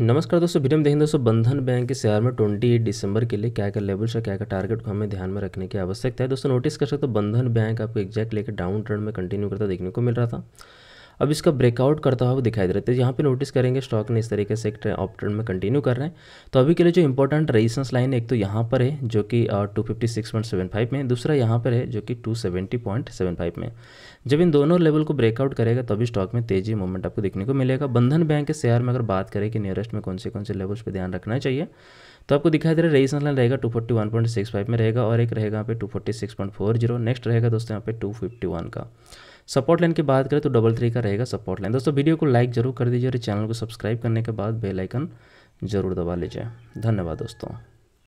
नमस्कार दोस्तों वीडियो में देखें दोस्तों बंधन बैंक के शेयर में 28 दिसंबर के लिए क्या क्या लेवल्स और क्या क्या टारगेट को हमें ध्यान में रखने की आवश्यकता है दोस्तों नोटिस कर सकते हो बंधन बैंक आपको एग्जैक्ट लेकर डाउन ट्रेंड में कंटिन्यू करता देखने को मिल रहा था अब इसका ब्रेकआउट करता हुआ दिखाई दे रहा है तो यहाँ पे नोटिस करेंगे स्टॉक ने इस तरीके से एक ऑप्ट्रेंड में कंटिन्यू कर रहे हैं तो अभी के लिए जो इंपॉर्टेंट रेजिस्टेंस लाइन एक तो यहाँ पर है जो कि टू में दूसरा यहाँ पर है जो कि टू में जब इन दोनों लेवल को ब्रेकआउट करेगा तभी स्टॉक में तेजी मूवमेंट आपको देखने को मिलेगा बंधन बैंक के शेयर में अगर बात करें कि नियरेस्ट में कौन से कौन से लेवल्स पर ध्यान रखना चाहिए तो आपको दिखाई दे रहा है रेजिस्टेंस लाइन रहेगा 241.65 में रहेगा और एक रहेगा यहाँ पे 246.40 नेक्स्ट रहेगा दोस्तों यहाँ पे 251 का सपोर्ट लाइन की बात करें तो डबल थ्री का रहेगा सपोर्ट लाइन दोस्तों वीडियो को लाइक जरूर कर दीजिए और चैनल को सब्सक्राइब करने के बाद बेलाइकन जरूर दबा लीजिए धन्यवाद दोस्तों